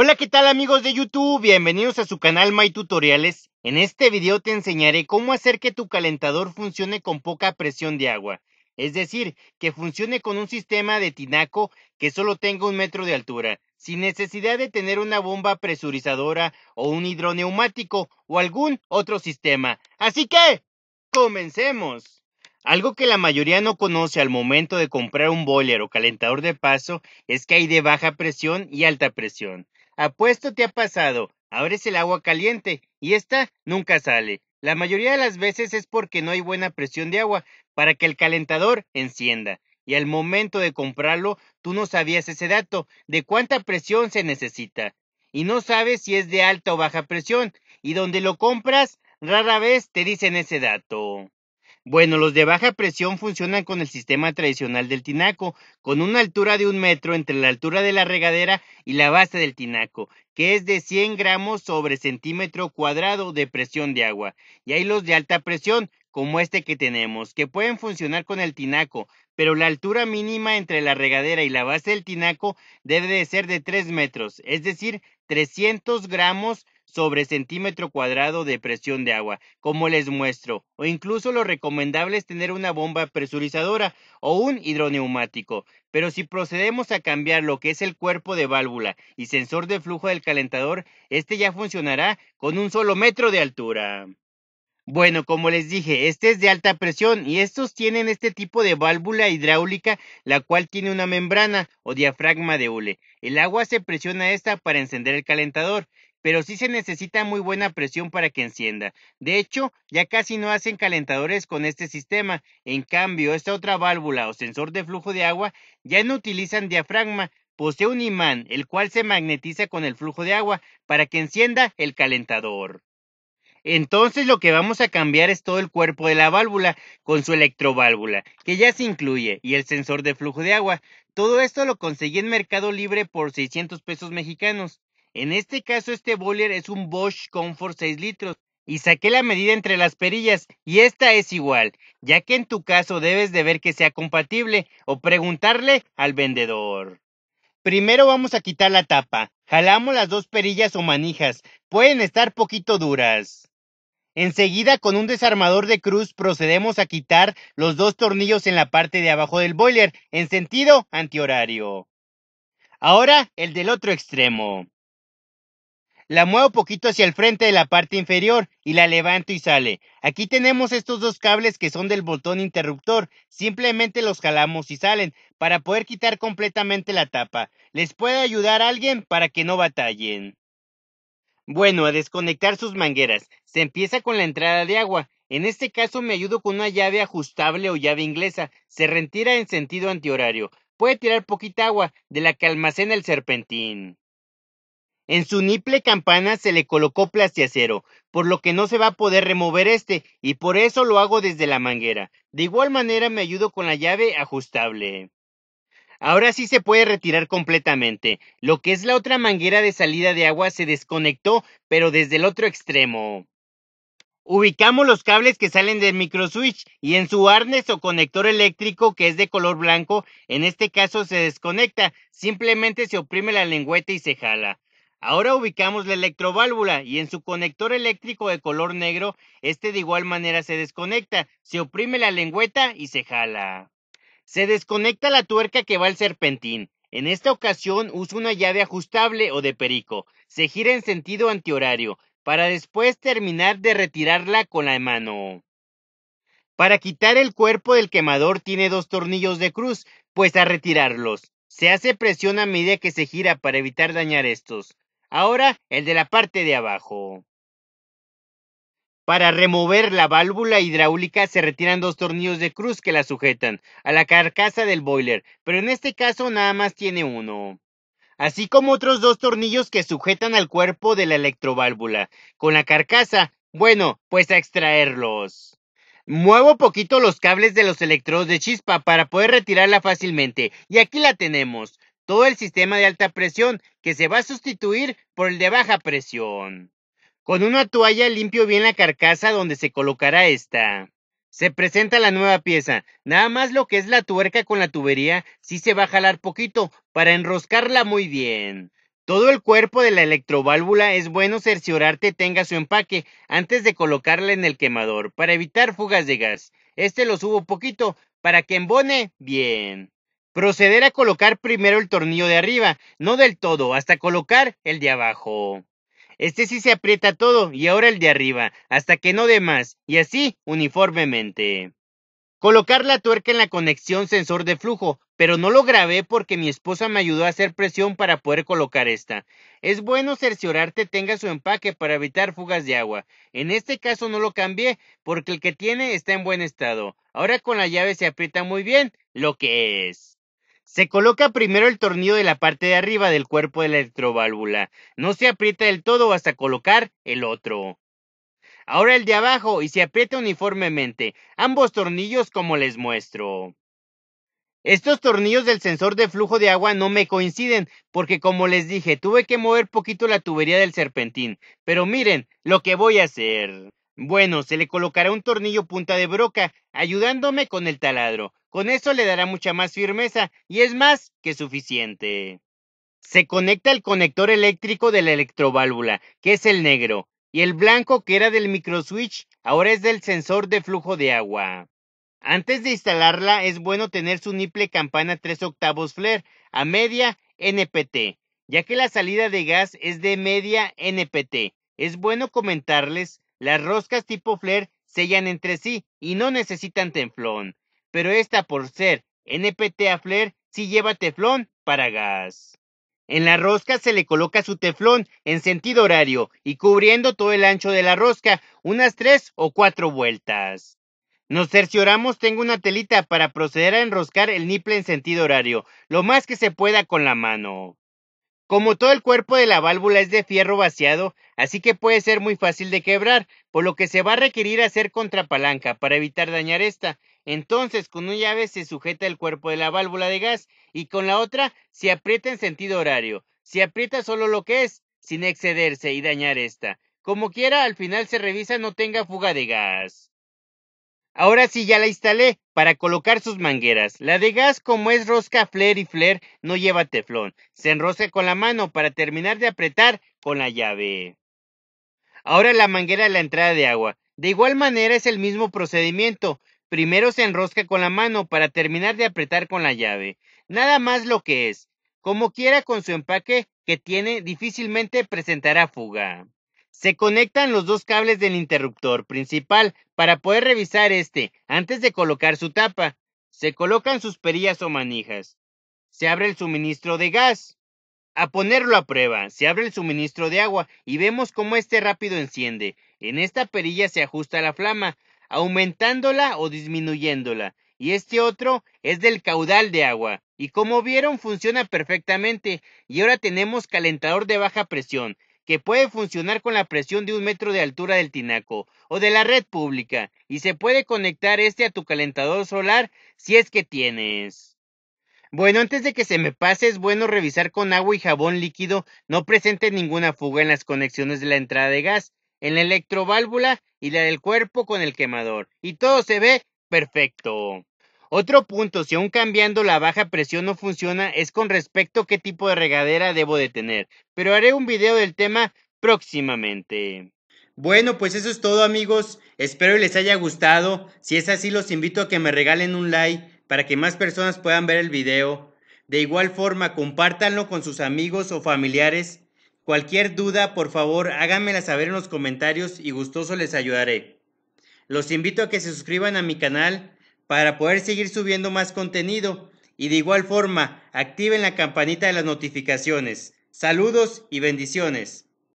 Hola, ¿qué tal amigos de YouTube? Bienvenidos a su canal My En este video te enseñaré cómo hacer que tu calentador funcione con poca presión de agua. Es decir, que funcione con un sistema de tinaco que solo tenga un metro de altura, sin necesidad de tener una bomba presurizadora o un hidroneumático o algún otro sistema. Así que, comencemos. Algo que la mayoría no conoce al momento de comprar un boiler o calentador de paso es que hay de baja presión y alta presión. Apuesto te ha pasado. Abres el agua caliente y esta nunca sale. La mayoría de las veces es porque no hay buena presión de agua para que el calentador encienda. Y al momento de comprarlo, tú no sabías ese dato de cuánta presión se necesita. Y no sabes si es de alta o baja presión. Y donde lo compras, rara vez te dicen ese dato. Bueno, los de baja presión funcionan con el sistema tradicional del tinaco, con una altura de un metro entre la altura de la regadera y la base del tinaco, que es de 100 gramos sobre centímetro cuadrado de presión de agua. Y hay los de alta presión, como este que tenemos, que pueden funcionar con el tinaco, pero la altura mínima entre la regadera y la base del tinaco debe de ser de 3 metros, es decir, 300 gramos sobre centímetro cuadrado de presión de agua, como les muestro, o incluso lo recomendable es tener una bomba presurizadora o un hidroneumático. Pero si procedemos a cambiar lo que es el cuerpo de válvula y sensor de flujo del calentador, este ya funcionará con un solo metro de altura. Bueno, como les dije, este es de alta presión y estos tienen este tipo de válvula hidráulica, la cual tiene una membrana o diafragma de hule. El agua se presiona a esta para encender el calentador pero sí se necesita muy buena presión para que encienda. De hecho, ya casi no hacen calentadores con este sistema. En cambio, esta otra válvula o sensor de flujo de agua ya no utilizan diafragma, posee un imán, el cual se magnetiza con el flujo de agua para que encienda el calentador. Entonces lo que vamos a cambiar es todo el cuerpo de la válvula con su electroválvula, que ya se incluye, y el sensor de flujo de agua. Todo esto lo conseguí en Mercado Libre por 600 pesos mexicanos. En este caso este boiler es un Bosch Comfort 6 litros y saqué la medida entre las perillas y esta es igual, ya que en tu caso debes de ver que sea compatible o preguntarle al vendedor. Primero vamos a quitar la tapa. Jalamos las dos perillas o manijas, pueden estar poquito duras. Enseguida con un desarmador de cruz procedemos a quitar los dos tornillos en la parte de abajo del boiler en sentido antihorario. Ahora el del otro extremo. La muevo poquito hacia el frente de la parte inferior y la levanto y sale. Aquí tenemos estos dos cables que son del botón interruptor. Simplemente los jalamos y salen para poder quitar completamente la tapa. Les puede ayudar alguien para que no batallen. Bueno, a desconectar sus mangueras. Se empieza con la entrada de agua. En este caso me ayudo con una llave ajustable o llave inglesa. Se retira en sentido antihorario. Puede tirar poquita agua de la que almacena el serpentín. En su niple campana se le colocó plastiacero, por lo que no se va a poder remover este, y por eso lo hago desde la manguera. De igual manera me ayudo con la llave ajustable. Ahora sí se puede retirar completamente. Lo que es la otra manguera de salida de agua se desconectó, pero desde el otro extremo. Ubicamos los cables que salen del microswitch y en su arnes o conector eléctrico que es de color blanco, en este caso se desconecta, simplemente se oprime la lengüeta y se jala. Ahora ubicamos la electroválvula y en su conector eléctrico de color negro, este de igual manera se desconecta, se oprime la lengüeta y se jala. Se desconecta la tuerca que va al serpentín. En esta ocasión uso una llave ajustable o de perico. Se gira en sentido antihorario, para después terminar de retirarla con la mano. Para quitar el cuerpo del quemador tiene dos tornillos de cruz, pues a retirarlos. Se hace presión a medida que se gira para evitar dañar estos. Ahora el de la parte de abajo. Para remover la válvula hidráulica se retiran dos tornillos de cruz que la sujetan a la carcasa del boiler, pero en este caso nada más tiene uno. Así como otros dos tornillos que sujetan al cuerpo de la electroválvula. Con la carcasa, bueno, pues a extraerlos. Muevo poquito los cables de los electrodos de chispa para poder retirarla fácilmente. Y aquí la tenemos todo el sistema de alta presión que se va a sustituir por el de baja presión. Con una toalla limpio bien la carcasa donde se colocará esta. Se presenta la nueva pieza. Nada más lo que es la tuerca con la tubería sí se va a jalar poquito para enroscarla muy bien. Todo el cuerpo de la electroválvula es bueno cerciorarte tenga su empaque antes de colocarla en el quemador para evitar fugas de gas. Este lo subo poquito para que embone bien proceder a colocar primero el tornillo de arriba, no del todo, hasta colocar el de abajo. Este sí se aprieta todo y ahora el de arriba, hasta que no dé más, y así uniformemente. Colocar la tuerca en la conexión sensor de flujo, pero no lo grabé porque mi esposa me ayudó a hacer presión para poder colocar esta. Es bueno cerciorarte tenga su empaque para evitar fugas de agua. En este caso no lo cambié porque el que tiene está en buen estado. Ahora con la llave se aprieta muy bien lo que es. Se coloca primero el tornillo de la parte de arriba del cuerpo de la electroválvula. No se aprieta del todo hasta colocar el otro. Ahora el de abajo y se aprieta uniformemente ambos tornillos como les muestro. Estos tornillos del sensor de flujo de agua no me coinciden, porque como les dije, tuve que mover poquito la tubería del serpentín. Pero miren lo que voy a hacer. Bueno, se le colocará un tornillo punta de broca, ayudándome con el taladro. Con eso le dará mucha más firmeza y es más que suficiente. Se conecta el conector eléctrico de la electroválvula, que es el negro, y el blanco que era del microswitch, ahora es del sensor de flujo de agua. Antes de instalarla es bueno tener su niple campana 3 octavos flare a media NPT, ya que la salida de gas es de media NPT. Es bueno comentarles las roscas tipo flare sellan entre sí y no necesitan teflón, pero esta por ser NPT a flair sí lleva teflón para gas. En la rosca se le coloca su teflón en sentido horario y cubriendo todo el ancho de la rosca, unas tres o cuatro vueltas. Nos cercioramos tengo una telita para proceder a enroscar el niple en sentido horario, lo más que se pueda con la mano. Como todo el cuerpo de la válvula es de fierro vaciado, así que puede ser muy fácil de quebrar, por lo que se va a requerir hacer contrapalanca para evitar dañar esta. Entonces, con una llave se sujeta el cuerpo de la válvula de gas y con la otra se aprieta en sentido horario. Se aprieta solo lo que es, sin excederse y dañar esta. Como quiera, al final se revisa no tenga fuga de gas. Ahora sí ya la instalé, para colocar sus mangueras. La de gas, como es rosca flair y flair, no lleva teflón. Se enrosca con la mano para terminar de apretar con la llave. Ahora la manguera de la entrada de agua. De igual manera es el mismo procedimiento. Primero se enrosca con la mano para terminar de apretar con la llave. Nada más lo que es. Como quiera con su empaque que tiene, difícilmente presentará fuga. Se conectan los dos cables del interruptor principal para poder revisar este antes de colocar su tapa. Se colocan sus perillas o manijas. Se abre el suministro de gas. A ponerlo a prueba, se abre el suministro de agua y vemos cómo este rápido enciende. En esta perilla se ajusta la flama, aumentándola o disminuyéndola. Y este otro es del caudal de agua. Y como vieron, funciona perfectamente. Y ahora tenemos calentador de baja presión, que puede funcionar con la presión de un metro de altura del tinaco o de la red pública y se puede conectar este a tu calentador solar si es que tienes. Bueno, antes de que se me pase, es bueno revisar con agua y jabón líquido no presente ninguna fuga en las conexiones de la entrada de gas, en la electroválvula y la del cuerpo con el quemador. Y todo se ve perfecto. Otro punto, si aún cambiando la baja presión no funciona, es con respecto a qué tipo de regadera debo de tener. Pero haré un video del tema próximamente. Bueno, pues eso es todo amigos. Espero les haya gustado. Si es así, los invito a que me regalen un like para que más personas puedan ver el video. De igual forma, compártanlo con sus amigos o familiares. Cualquier duda, por favor, háganmela saber en los comentarios y gustoso les ayudaré. Los invito a que se suscriban a mi canal para poder seguir subiendo más contenido y de igual forma activen la campanita de las notificaciones. Saludos y bendiciones.